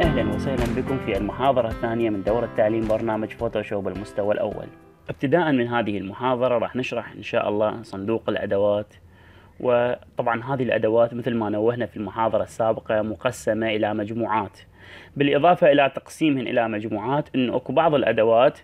أهلا وسهلا بكم في المحاضرة الثانية من دورة تعليم برنامج فوتوشوب المستوى الأول ابتداء من هذه المحاضرة راح نشرح إن شاء الله صندوق الأدوات وطبعا هذه الأدوات مثل ما نوهنا في المحاضرة السابقة مقسمة إلى مجموعات بالإضافة إلى تقسيمهن إلى مجموعات أنه أكو بعض الأدوات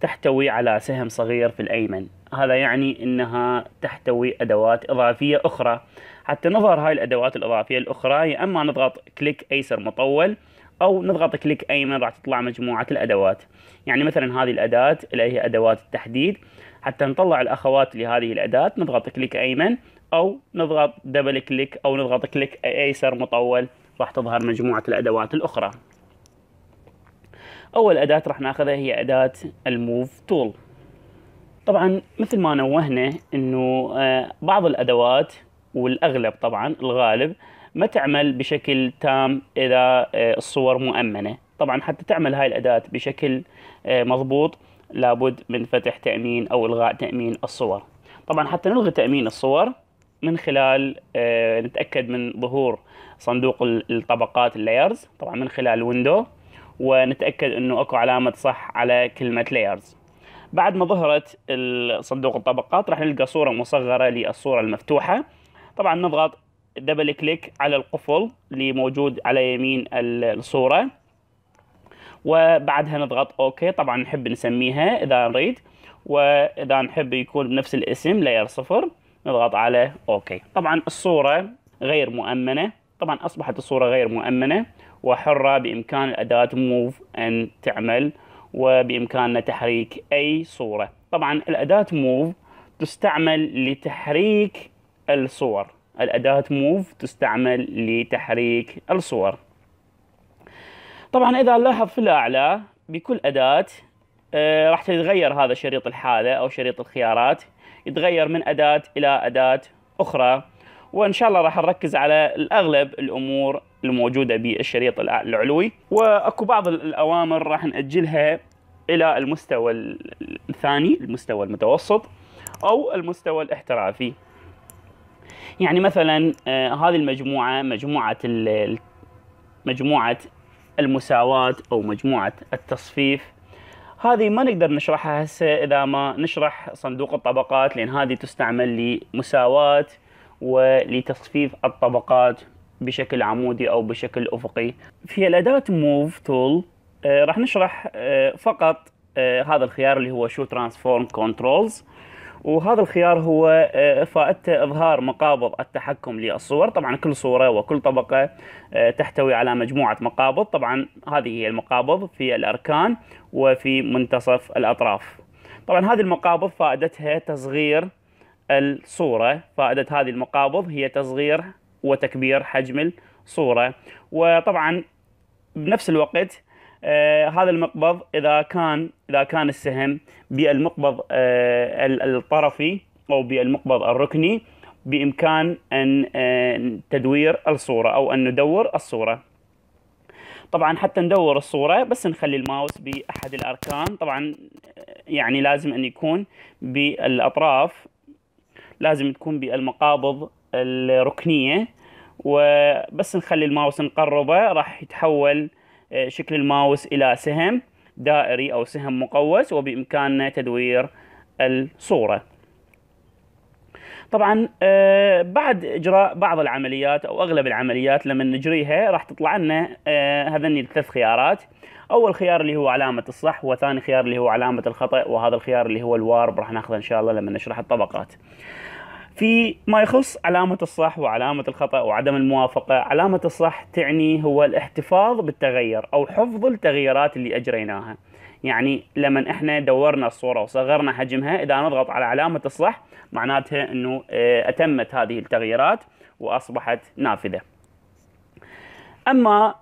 تحتوي على سهم صغير في الأيمن هذا يعني أنها تحتوي أدوات إضافية أخرى حتى نظهر هاي الأدوات الإضافية الأخرى يا أما نضغط كليك أيسر مطول او نضغط كليك ايمن راح تطلع مجموعه الادوات يعني مثلا هذه الاداه اللي هي ادوات التحديد حتى نطلع الاخوات لهذه الاداه نضغط كليك ايمن او نضغط دبل كليك او نضغط كليك ايسر مطول راح تظهر مجموعه الادوات الاخرى اول اداه راح ناخذها هي اداه الموف تول طبعا مثل ما نوهنا انه آه، بعض الادوات والاغلب طبعا الغالب ما تعمل بشكل تام اذا آه، الصور مؤمنه طبعا حتى تعمل هاي الاداه بشكل آه، مضبوط لابد من فتح تامين او الغاء تامين الصور طبعا حتى نلغي تامين الصور من خلال آه، نتاكد من ظهور صندوق الطبقات اللايرز طبعا من خلال ويندو ونتاكد انه اكو علامه صح على كلمه لايرز بعد ما ظهرت صندوق الطبقات راح نلقى صوره مصغره للصوره المفتوحه طبعا نضغط دبل كليك على القفل اللي موجود على يمين الصورة وبعدها نضغط اوكي طبعا نحب نسميها اذا نريد واذا نحب يكون بنفس الاسم لاير صفر نضغط على اوكي طبعا الصورة غير مؤمنة طبعا اصبحت الصورة غير مؤمنة وحرة بامكان الاداة موف ان تعمل وبامكاننا تحريك اي صورة طبعا الاداة موف تستعمل لتحريك الصور الأداة موف تستعمل لتحريك الصور طبعا إذا نلاحظ في الأعلى بكل أداة آه راح تتغير هذا شريط الحالة أو شريط الخيارات يتغير من أداة إلى أداة أخرى وإن شاء الله راح نركز على الأغلب الأمور الموجودة بالشريط العلوي وأكو بعض الأوامر راح نأجلها إلى المستوى الثاني المستوى المتوسط أو المستوى الاحترافي يعني مثلا آه، هذه المجموعه مجموعه مجموعه المساواه او مجموعه التصفيف هذه ما نقدر نشرحها هسه اذا ما نشرح صندوق الطبقات لان هذه تستعمل لمساواه ولتصفيف الطبقات بشكل عمودي او بشكل افقي في الاداه موف تول راح نشرح آه، فقط آه، هذا الخيار اللي هو شو ترانسفورم Controls وهذا الخيار هو آه، فائدته إظهار مقابض التحكم للصور طبعا كل صورة وكل طبقة آه، تحتوي على مجموعة مقابض طبعا هذه هي المقابض في الأركان وفي منتصف الأطراف طبعا هذه المقابض فائدتها تصغير الصورة فائدة هذه المقابض هي تصغير وتكبير حجم الصورة وطبعا بنفس الوقت آه هذا المقبض اذا كان اذا كان السهم بالمقبض آه الطرفي او بالمقبض الركني بامكان ان آه تدوير الصوره او ان ندور الصوره طبعا حتى ندور الصوره بس نخلي الماوس باحد الاركان طبعا آه، يعني لازم ان يكون بالاطراف لازم تكون بالمقابض الركنيه وبس نخلي الماوس نقربه راح يتحول آه، شكل الماوس إلى سهم دائري أو سهم مقوس وبإمكاننا تدوير الصورة طبعا آه، بعد اجراء بعض العمليات او اغلب العمليات لما نجريها راح تطلع لنا آه، هذني الثلاث خيارات اول خيار اللي هو علامه الصح وثاني خيار اللي هو علامه الخطا وهذا الخيار اللي هو الوارب راح ناخذه ان شاء الله لما نشرح الطبقات في ما يخص علامة الصح وعلامة الخطأ وعدم الموافقة علامة الصح تعني هو الاحتفاظ بالتغير أو حفظ التغييرات اللي أجريناها يعني لما احنا دورنا الصورة وصغرنا حجمها إذا نضغط على علامة الصح معناتها أنه آه، أتمت هذه التغييرات وأصبحت نافذة أما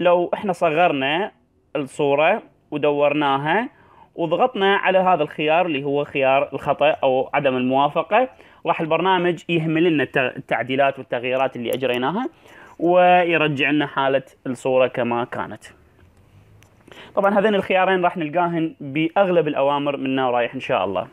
لو احنا صغرنا الصورة ودورناها وضغطنا على هذا الخيار اللي هو خيار الخطأ أو عدم الموافقة راح البرنامج يهمل لنا التعديلات والتغييرات اللي اجريناها ويرجع لنا حاله الصوره كما كانت طبعا هذين الخيارين راح نلقاهن باغلب الاوامر منا ورايح ان شاء الله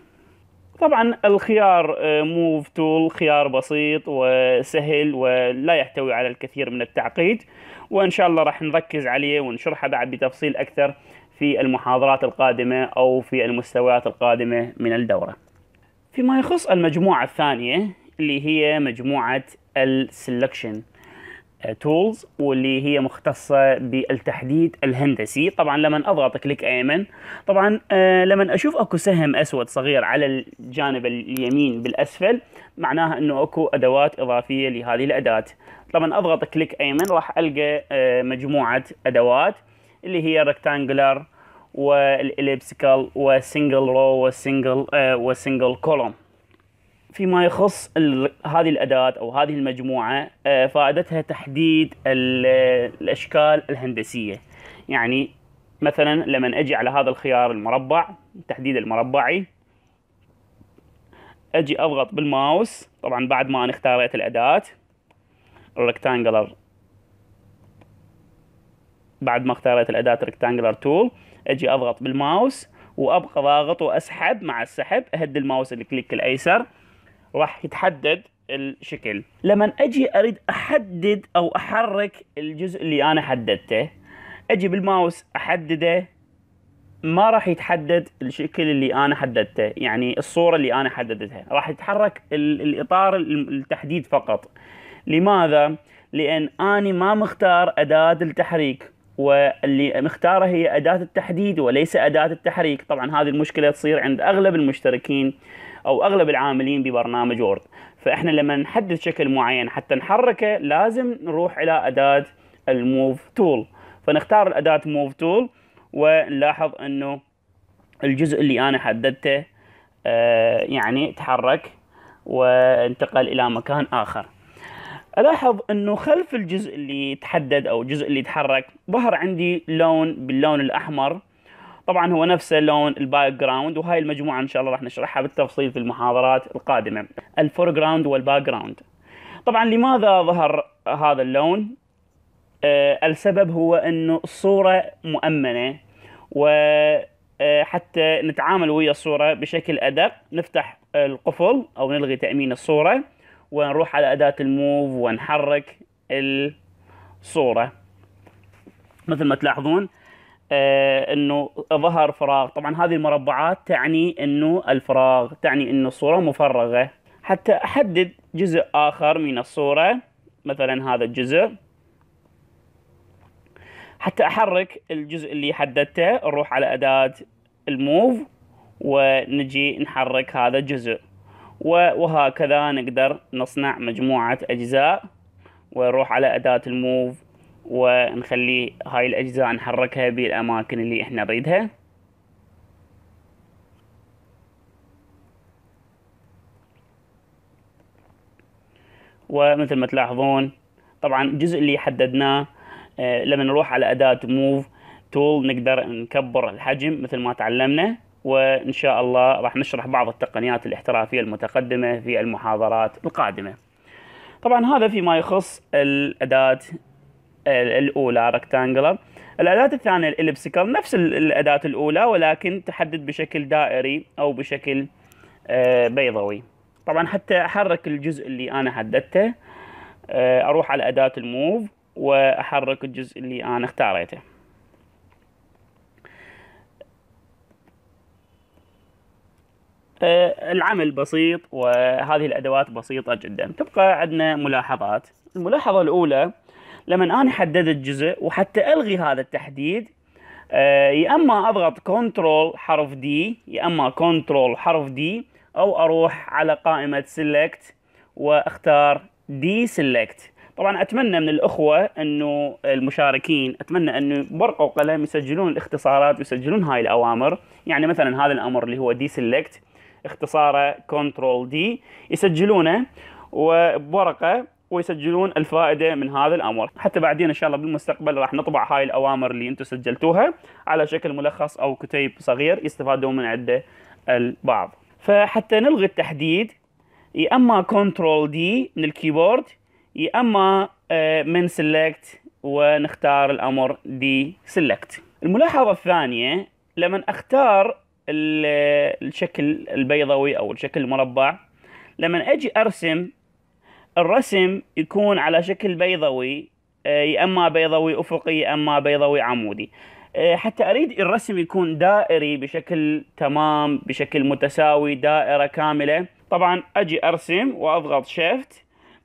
طبعا الخيار موف آه، تول خيار بسيط وسهل ولا يحتوي على الكثير من التعقيد وان شاء الله راح نركز عليه ونشرحه بعد بتفصيل اكثر في المحاضرات القادمه او في المستويات القادمه من الدوره فيما يخص المجموعة الثانية اللي هي مجموعة السلكشن تولز واللي هي مختصة بالتحديد الهندسي طبعا لما اضغط كليك ايمن طبعا آه، لما اشوف اكو سهم اسود صغير على الجانب اليمين بالاسفل معناها انه اكو ادوات اضافية لهذه الاداة طبعا اضغط كليك ايمن راح القى آه، مجموعة ادوات اللي هي ريكتانجلر والاليبسكال والسنجل رو والسنجل آه والسنجل كولوم فيما يخص هذه الأداة أو هذه المجموعة آه فائدتها تحديد الأشكال الهندسية يعني مثلا لما أجي على هذا الخيار المربع التحديد المربعي أجي أضغط بالماوس طبعا بعد ما أنا اختاريت الأداة الريكتانجلر بعد ما اختاريت الأداة rectangular تول اجي اضغط بالماوس وابقى ضاغط واسحب مع السحب اهد الماوس الكليك الايسر راح يتحدد الشكل لما اجي اريد احدد او احرك الجزء اللي انا حددته اجي بالماوس احدده ما راح يتحدد الشكل اللي انا حددته يعني الصوره اللي انا حددتها راح يتحرك الاطار التحديد فقط لماذا لان اني ما مختار اداه التحريك واللي مختاره هي أداة التحديد وليس أداة التحريك طبعا هذه المشكلة تصير عند أغلب المشتركين أو أغلب العاملين ببرنامج وورد فإحنا لما نحدد شكل معين حتى نحركه لازم نروح إلى أداة الموف تول فنختار الأداة موف تول ونلاحظ أنه الجزء اللي أنا حددته آه، يعني تحرك وانتقل إلى مكان آخر الاحظ انه خلف الجزء اللي تحدد او الجزء اللي تحرك ظهر عندي لون باللون الاحمر طبعا هو نفسه لون الباك جراوند وهاي المجموعه ان شاء الله راح نشرحها بالتفصيل في المحاضرات القادمه الفور جراوند والباك جراوند طبعا لماذا ظهر هذا اللون أه السبب هو انه الصوره مؤمنه وحتى آه، نتعامل ويا الصوره بشكل ادق نفتح القفل او نلغي تامين الصوره ونروح على أداة الموف ونحرك الصورة مثل ما تلاحظون آه انه ظهر فراغ طبعا هذه المربعات تعني انه الفراغ تعني انه الصورة مفرغة حتى احدد جزء اخر من الصورة مثلا هذا الجزء حتى احرك الجزء اللي حددته نروح على اداة الموف ونجي نحرك هذا الجزء وهكذا نقدر نصنع مجموعة أجزاء ونروح على أداة الموف ونخلي هاي الأجزاء نحركها بالأماكن اللي احنا نريدها ومثل ما تلاحظون طبعا الجزء اللي حددناه آه، لما نروح على أداة موف تول نقدر نكبر الحجم مثل ما تعلمنا وإن شاء الله راح نشرح بعض التقنيات الاحترافية المتقدمة في المحاضرات القادمة طبعا هذا فيما يخص الأداة الأولى ركتانجلر الأداة الثانية الإلبسيكال نفس الأداة الأولى ولكن تحدد بشكل دائري أو بشكل آه، بيضوي طبعا حتى أحرك الجزء اللي أنا حددته آه، أروح على أداة الموف وأحرك الجزء اللي أنا اختاريته آه، العمل بسيط وهذه الأدوات بسيطة جدا تبقى عندنا ملاحظات الملاحظة الأولى لما أنا حددت جزء وحتى ألغي هذا التحديد آه، يا اما اضغط كنترول حرف دي يا اما كنترول حرف دي او اروح على قائمه سيلكت واختار دي سيلكت طبعا اتمنى من الاخوه انه المشاركين اتمنى انه برقه وقلم يسجلون الاختصارات ويسجلون هاي الاوامر يعني مثلا هذا الامر اللي هو دي سيلكت اختصاره كنترول دي يسجلونه وبورقه ويسجلون الفائده من هذا الامر حتى بعدين ان شاء الله بالمستقبل راح نطبع هاي الاوامر اللي انتم سجلتوها على شكل ملخص او كتيب صغير يستفادون من عده البعض فحتى نلغي التحديد يا اما كنترول دي من الكيبورد يا اما آه، من سيلكت ونختار الامر دي سيلكت الملاحظه الثانيه لما اختار الشكل البيضوي او الشكل المربع لما اجي ارسم الرسم يكون على شكل بيضوي آه، يا اما بيضوي افقي يا اما بيضوي عمودي آه، حتى اريد الرسم يكون دائري بشكل تمام بشكل متساوي دائره كامله طبعا اجي ارسم واضغط شيفت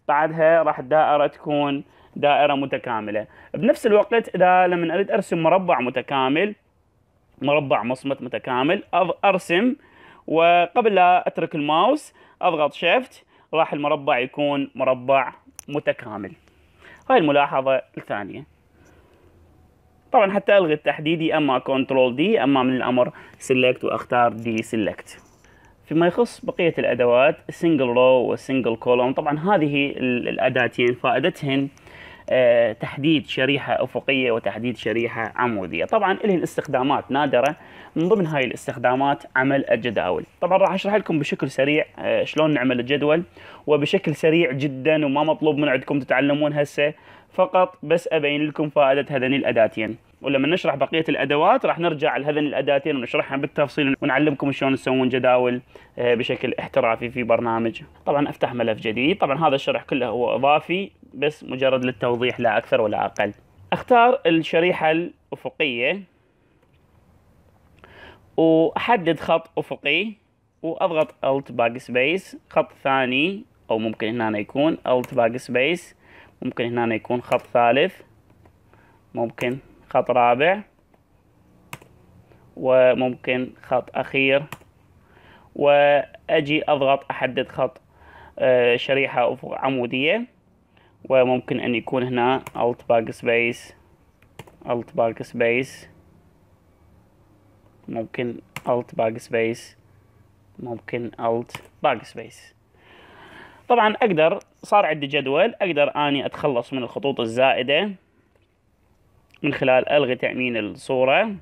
بعدها راح الدائره تكون دائره متكامله بنفس الوقت اذا لما اريد ارسم مربع متكامل مربع مصمت متكامل ارسم وقبل لا اترك الماوس اضغط شيفت راح المربع يكون مربع متكامل هاي الملاحظة الثانية طبعا حتى الغي يا اما كنترول دي اما من الامر سيلكت واختار دي سيلكت فيما يخص بقية الادوات سنجل رو وسنجل كولوم طبعا هذه الاداتين فائدتهن آه، تحديد شريحة أفقية وتحديد شريحة عمودية طبعا لهم استخدامات نادرة من ضمن هاي الاستخدامات عمل الجداول طبعا راح أشرح لكم بشكل سريع آه، شلون نعمل الجدول وبشكل سريع جدا وما مطلوب من عندكم تتعلمون هسه فقط بس أبين لكم فائدة هذين الأداتين ولما نشرح بقية الأدوات راح نرجع لهذين الأداتين ونشرحها بالتفصيل ونعلمكم شلون تسوون جداول آه، بشكل احترافي في برنامج طبعا أفتح ملف جديد طبعا هذا الشرح كله هو إضافي بس مجرد للتوضيح لا أكثر ولا أقل أختار الشريحة الأفقية وأحدد خط أفقي وأضغط Alt باك سبيس خط ثاني أو ممكن هنا يكون Alt باك سبيس ممكن هنا يكون خط ثالث ممكن خط رابع وممكن خط أخير وأجي أضغط أحدد خط آه، شريحة عمودية وممكن أن يكون هنا alt backspace alt backspace ممكن alt backspace ممكن alt backspace طبعا أقدر صار عندي جدول أقدر أني أتخلص من الخطوط الزائدة من خلال ألغي تأمين الصورة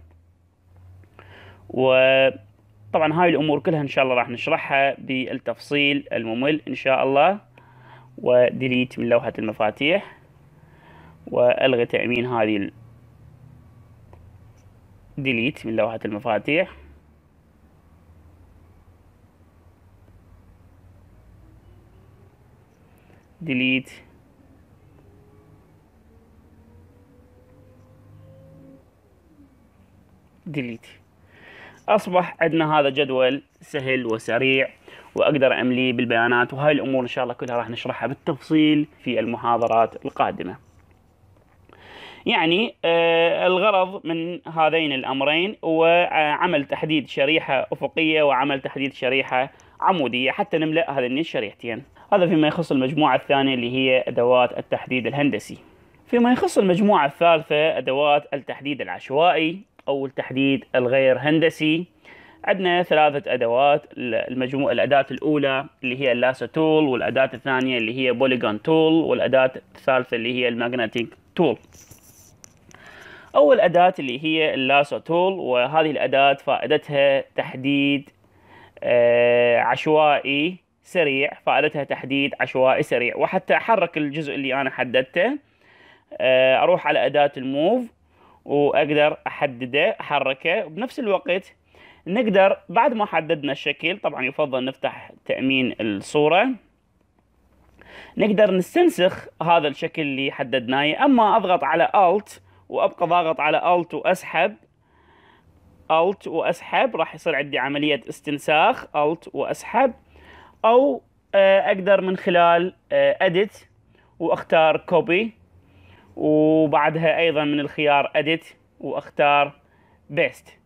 وطبعا هاي الأمور كلها إن شاء الله راح نشرحها بالتفصيل الممل إن شاء الله وديليت من لوحة المفاتيح وألغي تأمين هذه ديليت من لوحة المفاتيح ديليت ديليت أصبح عندنا هذا جدول سهل وسريع واقدر املي بالبيانات وهاي الامور ان شاء الله كلها راح نشرحها بالتفصيل في المحاضرات القادمه. يعني آه، الغرض من هذين الامرين هو آه، عمل تحديد شريحه افقيه وعمل تحديد شريحه عموديه حتى نملا هذين الشريحتين. هذا فيما يخص المجموعه الثانيه اللي هي ادوات التحديد الهندسي. فيما يخص المجموعه الثالثه ادوات التحديد العشوائي او التحديد الغير هندسي عندنا ثلاثة أدوات المجموعة الأداة الأولى اللي هي اللاسو تول والأداة الثانية اللي هي بوليجون تول والأداة الثالثة اللي هي الماجنتيك تول أول أداة اللي هي اللاسو تول وهذه الأداة فائدتها تحديد آه، عشوائي سريع فائدتها تحديد عشوائي سريع وحتى أحرك الجزء اللي أنا حددته آه، أروح على أداة الموف وأقدر أحدده أحركه بنفس الوقت نقدر بعد ما حددنا الشكل طبعا يفضل نفتح تأمين الصورة نقدر نستنسخ هذا الشكل اللي حددناه اما اضغط على Alt وابقى ضاغط على Alt واسحب Alt واسحب راح يصير عندي عملية استنساخ Alt واسحب او آه، اقدر من خلال آه، Edit واختار Copy وبعدها ايضا من الخيار Edit واختار Paste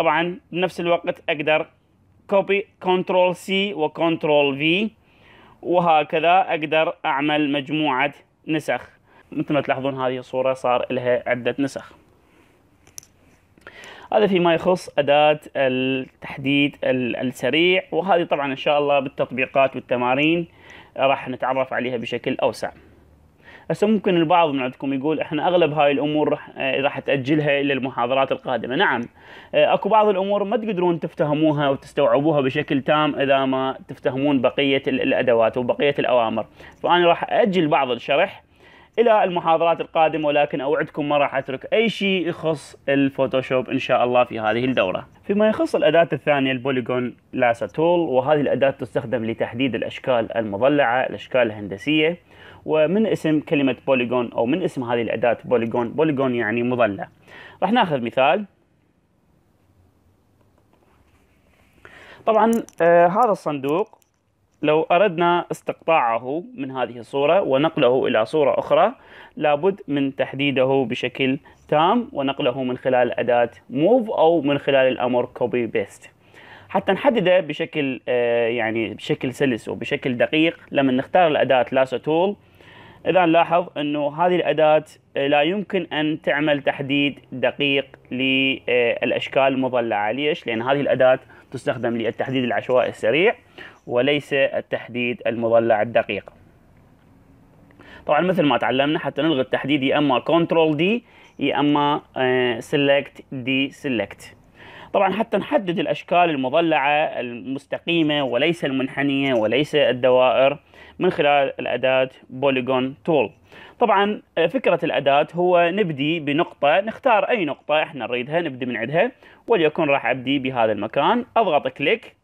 طبعا بنفس الوقت اقدر كوبي كنترول سي وكنترول في وهكذا اقدر اعمل مجموعه نسخ مثل ما تلاحظون هذه الصوره صار لها عده نسخ هذا فيما يخص أداة التحديد السريع وهذه طبعا إن شاء الله بالتطبيقات والتمارين راح نتعرف عليها بشكل أوسع هسه ممكن البعض من عندكم يقول احنا اغلب هاي الامور راح آه، راح تاجلها الى المحاضرات القادمه نعم آه، اكو بعض الامور ما تقدرون تفتهموها وتستوعبوها بشكل تام اذا ما تفتهمون بقيه الادوات وبقيه الاوامر فانا راح اجل بعض الشرح الى المحاضرات القادمه ولكن اوعدكم ما راح اترك اي شيء يخص الفوتوشوب ان شاء الله في هذه الدوره. فيما يخص الاداه الثانيه البوليجون لاسا تول وهذه الاداه تستخدم لتحديد الاشكال المضلعه، الاشكال الهندسيه. ومن اسم كلمة بوليجون أو من اسم هذه الأداة بوليجون بوليجون يعني مظلة راح ناخذ مثال طبعا آه هذا الصندوق لو أردنا استقطاعه من هذه الصورة ونقله إلى صورة أخرى لابد من تحديده بشكل تام ونقله من خلال أداة موف أو من خلال الأمر كوبي بيست حتى نحدده بشكل آه، يعني بشكل سلس وبشكل دقيق لما نختار الأداة لاسا تول اذا لاحظ انه هذه الاداه آه، لا يمكن ان تعمل تحديد دقيق للاشكال المضلعه ليش لان هذه الاداه تستخدم للتحديد العشوائي السريع وليس التحديد المضلع الدقيق طبعا مثل ما تعلمنا حتى نلغي التحديد يا اما كنترول دي يا اما سيلكت دي سيلكت طبعا حتى نحدد الاشكال المضلعه المستقيمه وليس المنحنيه وليس الدوائر من خلال الأداة Polygon Tool طبعا آه، فكرة الأداة هو نبدي بنقطة نختار أي نقطة احنا نريدها نبدي من عندها وليكن راح أبدي بهذا المكان أضغط كليك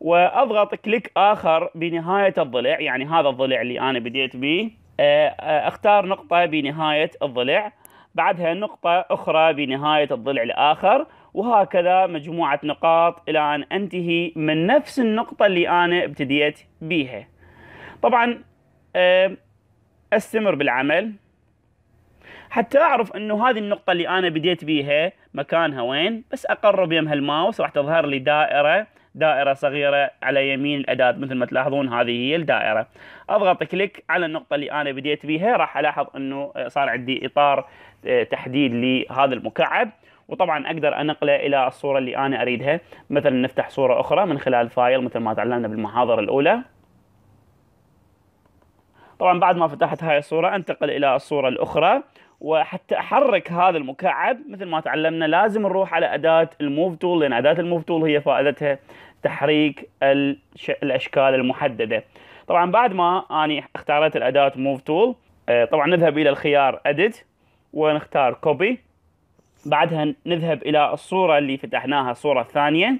واضغط كليك اخر بنهايه الضلع يعني هذا الضلع اللي انا بديت به آه، آه، اختار نقطه بنهايه الضلع بعدها نقطه اخرى بنهايه الضلع الاخر وهكذا مجموعه نقاط الى ان انتهي من نفس النقطه اللي انا ابتديت بيها طبعا استمر بالعمل حتى اعرف انه هذه النقطة اللي انا بديت بيها مكانها وين بس اقرب يمها الماوس راح تظهر لي دائرة دائرة صغيرة على يمين الأداة مثل ما تلاحظون هذه هي الدائرة أضغط كليك على النقطة اللي أنا بديت بيها راح ألاحظ أنه صار عندي إطار آه، تحديد لهذا المكعب وطبعا أقدر أنقله إلى الصورة اللي أنا أريدها مثلا نفتح صورة أخرى من خلال فايل مثل ما تعلمنا بالمحاضرة الأولى طبعا بعد ما فتحت هاي الصورة انتقل الى الصورة الاخرى وحتى احرك هذا المكعب مثل ما تعلمنا لازم نروح على اداة الموف تول لان اداة الموف تول هي فائدتها تحريك الاشكال المحددة طبعا بعد ما اني اختارت الاداة موف تول آه، طبعا نذهب الى الخيار اديت ونختار كوبي بعدها نذهب الى الصورة اللي فتحناها الصورة الثانية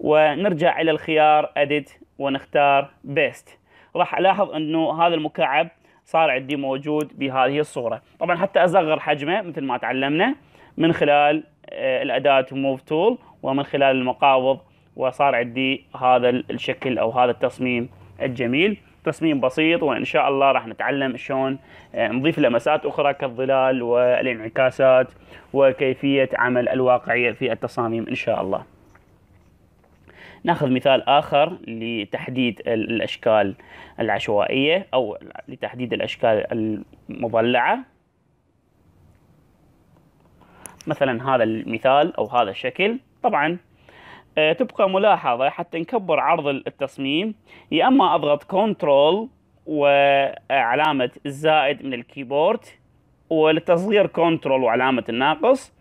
ونرجع الى الخيار اديت ونختار بيست راح الاحظ انه هذا المكعب صار عندي موجود بهذه الصوره طبعا حتى اصغر حجمه مثل ما تعلمنا من خلال آه، الاداه موف تول ومن خلال المقاوض وصار عندي هذا الشكل او هذا التصميم الجميل تصميم بسيط وان شاء الله راح نتعلم شلون آه، نضيف لمسات اخرى كالظلال والانعكاسات وكيفيه عمل الواقعيه في التصاميم ان شاء الله ناخذ مثال آخر لتحديد الأشكال العشوائية أو لتحديد الأشكال المضلعة مثلا هذا المثال أو هذا الشكل طبعا آه، تبقى ملاحظة حتى نكبر عرض التصميم يا أما أضغط كنترول وعلامة الزائد من الكيبورد وللتصغير كنترول وعلامة الناقص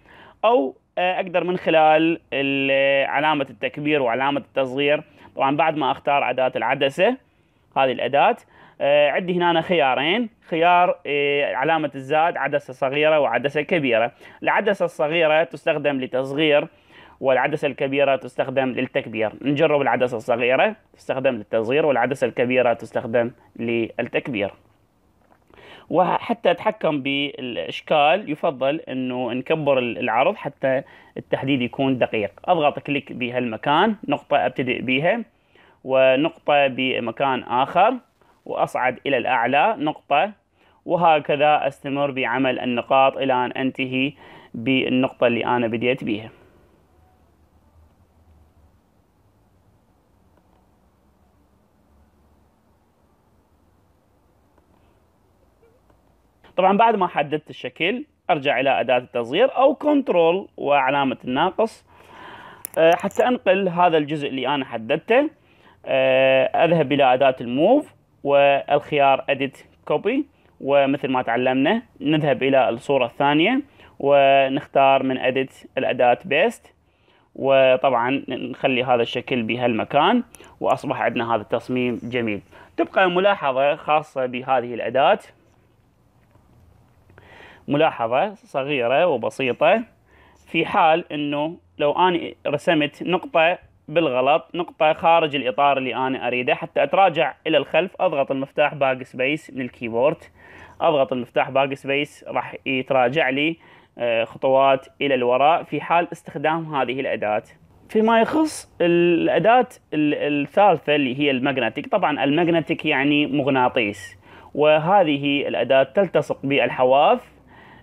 أو آه، اقدر من خلال آه، علامة التكبير وعلامة التصغير طبعا بعد ما اختار اداة العدسة هذه الاداة آه، عندي هنا خيارين خيار علامة الزاد عدسة صغيرة وعدسة كبيرة العدسة الصغيرة تستخدم لتصغير والعدسة الكبيرة تستخدم للتكبير نجرب العدسة الصغيرة تستخدم للتصغير والعدسة الكبيرة تستخدم للتكبير وحتى اتحكم بالاشكال يفضل انه نكبر العرض حتى التحديد يكون دقيق اضغط كليك بهالمكان نقطه ابتدئ بها ونقطه بمكان اخر واصعد الى الاعلى نقطه وهكذا استمر بعمل النقاط الى ان انتهي بالنقطه اللي انا بديت بها طبعا بعد ما حددت الشكل ارجع الى اداه التصغير او كنترول وعلامه الناقص آه، حتى انقل هذا الجزء اللي انا حددته آه، اذهب الى اداه الموف والخيار اديت كوبي ومثل ما تعلمنا نذهب الى الصوره الثانيه ونختار من اديت الاداه بيست وطبعا نخلي هذا الشكل بهالمكان واصبح عندنا هذا التصميم جميل تبقى ملاحظه خاصه بهذه الاداه ملاحظة صغيرة وبسيطة في حال أنه لو أنا رسمت نقطة بالغلط نقطة خارج الإطار اللي أنا أريده حتى أتراجع إلى الخلف أضغط المفتاح باك سبيس من الكيبورد أضغط المفتاح باك سبيس راح يتراجع لي آه، خطوات إلى الوراء في حال استخدام هذه الأداة فيما يخص الأداة الثالثة اللي هي المغناطيك طبعا المغناطيك يعني مغناطيس وهذه الأداة تلتصق بالحواف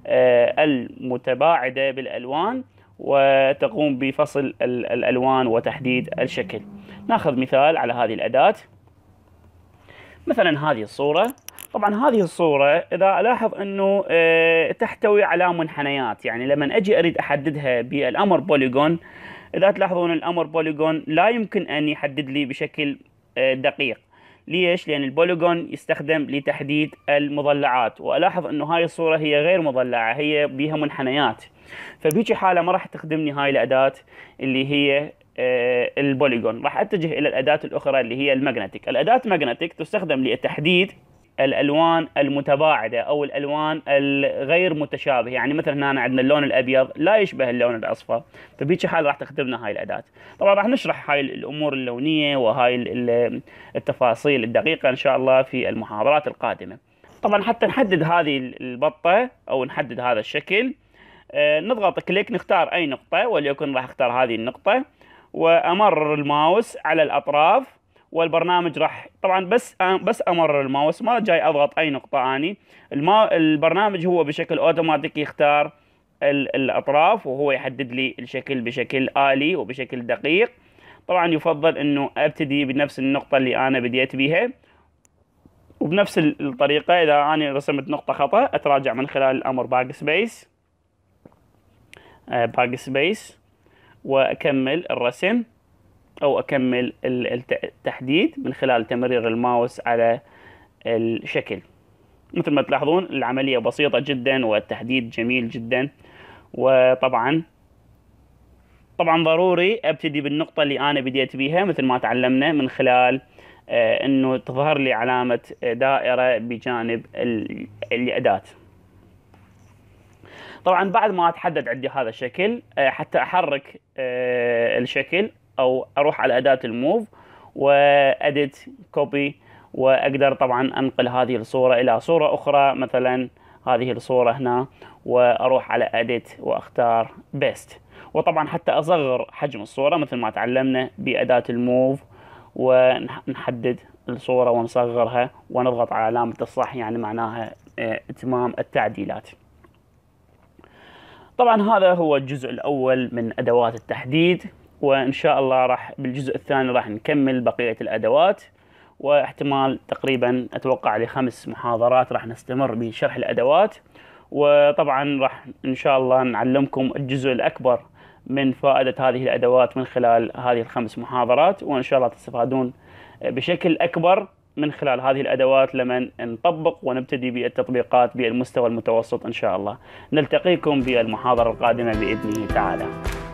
آه، المتباعدة بالألوان وتقوم بفصل الألوان وتحديد الشكل ناخذ مثال على هذه الأداة مثلا هذه الصورة طبعا هذه الصورة إذا ألاحظ أنه آه، تحتوي على منحنيات يعني لما أجي أريد أحددها بالأمر بوليجون إذا تلاحظون الأمر بوليجون لا يمكن أن يحدد لي بشكل آه، دقيق ليش؟ لأن البوليجون يستخدم لتحديد المضلعات وألاحظ أنه هاي الصورة هي غير مضلعة هي بيها منحنيات فبيجي حالة ما راح تخدمني هاي الأداة اللي هي آه، البوليجون راح أتجه إلى الأداة الأخرى اللي هي المغناطيك الأداة المغناطيك تستخدم للتحديد الالوان المتباعده او الالوان الغير متشابهه يعني مثلا هنا عندنا اللون الابيض لا يشبه اللون الاصفر فبهيك حال راح تخدمنا هاي الاداه طبعا راح نشرح هاي الامور اللونيه وهاي التفاصيل الدقيقه ان شاء الله في المحاضرات القادمه طبعا حتى نحدد هذه البطه او نحدد هذا الشكل آه، نضغط كليك نختار اي نقطه وليكن راح اختار هذه النقطه وامرر الماوس على الاطراف والبرنامج راح طبعا بس بس امرر الماوس ما جاي اضغط اي نقطه اني الما البرنامج هو بشكل اوتوماتيكي يختار الاطراف وهو يحدد لي الشكل بشكل الي وبشكل دقيق طبعا يفضل انه ابتدي بنفس النقطه اللي انا بديت بها وبنفس الطريقه اذا انا رسمت نقطه خطا اتراجع من خلال الامر باك سبيس آه، باك سبيس واكمل الرسم أو أكمل التحديد من خلال تمرير الماوس على الشكل مثل ما تلاحظون العملية بسيطة جدا والتحديد جميل جدا وطبعا طبعا ضروري ابتدي بالنقطة اللي انا بديت بيها مثل ما تعلمنا من خلال آه، انه تظهر لي علامة دائرة بجانب الاداة طبعا بعد ما اتحدد عندي هذا الشكل آه، حتى احرك آه، الشكل او اروح على اداه الموف واديت كوبي واقدر طبعا انقل هذه الصوره الى صوره اخرى مثلا هذه الصوره هنا واروح على اديت واختار بيست وطبعا حتى اصغر حجم الصوره مثل ما تعلمنا باداه الموف ونحدد الصوره ونصغرها ونضغط على علامه الصح يعني معناها آه، اتمام التعديلات طبعا هذا هو الجزء الاول من ادوات التحديد وان شاء الله راح بالجزء الثاني راح نكمل بقيه الادوات واحتمال تقريبا اتوقع لخمس محاضرات راح نستمر بشرح الادوات وطبعا راح ان شاء الله نعلمكم الجزء الاكبر من فائدة هذه الأدوات من خلال هذه الخمس محاضرات وإن شاء الله تستفادون بشكل أكبر من خلال هذه الأدوات لمن نطبق ونبتدي بالتطبيقات بالمستوى المتوسط إن شاء الله نلتقيكم بالمحاضرة القادمة بإذنه تعالى